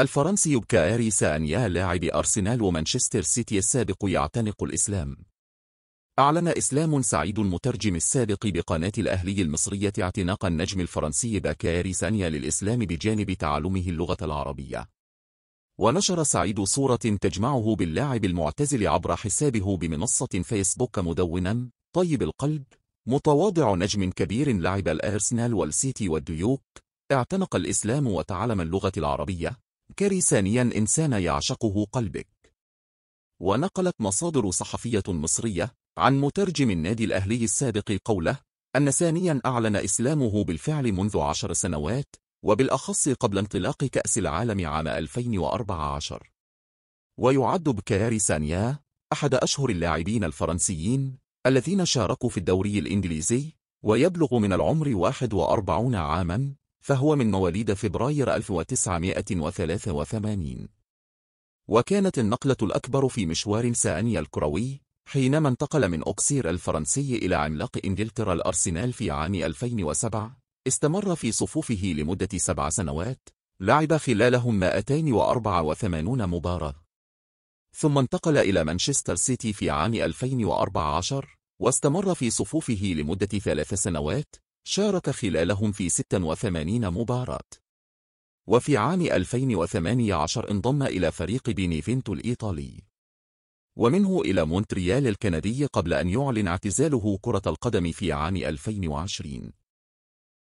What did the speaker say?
الفرنسي بكاري سانيا لاعب أرسنال ومانشستر سيتي السابق يعتنق الإسلام أعلن إسلام سعيد المترجم السابق بقناة الأهلي المصرية اعتناق النجم الفرنسي باكاري سانيا للإسلام بجانب تعلمه اللغة العربية ونشر سعيد صورة تجمعه باللاعب المعتزل عبر حسابه بمنصة فيسبوك مدونا طيب القلب متواضع نجم كبير لعب الأرسنال والسيتي والديوك اعتنق الإسلام وتعلم اللغة العربية ثانيا إنسان يعشقه قلبك ونقلت مصادر صحفية مصرية عن مترجم النادي الأهلي السابق قوله أن سانيا أعلن إسلامه بالفعل منذ عشر سنوات وبالأخص قبل انطلاق كأس العالم عام 2014 ويعد بكاري سانيا أحد أشهر اللاعبين الفرنسيين الذين شاركوا في الدوري الإنجليزي ويبلغ من العمر 41 عاماً فهو من مواليد فبراير 1983 وكانت النقلة الأكبر في مشوار سانيا الكروي حينما انتقل من أوكسير الفرنسي إلى عملاق إنجلترا الأرسنال في عام 2007 استمر في صفوفه لمدة سبع سنوات لعب خلالهم 284 مباراة ثم انتقل إلى مانشستر سيتي في عام 2014 واستمر في صفوفه لمدة ثلاث سنوات شارك خلالهم في 86 مباراة وفي عام 2018 انضم إلى فريق بينيفينتو الإيطالي ومنه إلى مونتريال الكندي قبل أن يعلن اعتزاله كرة القدم في عام 2020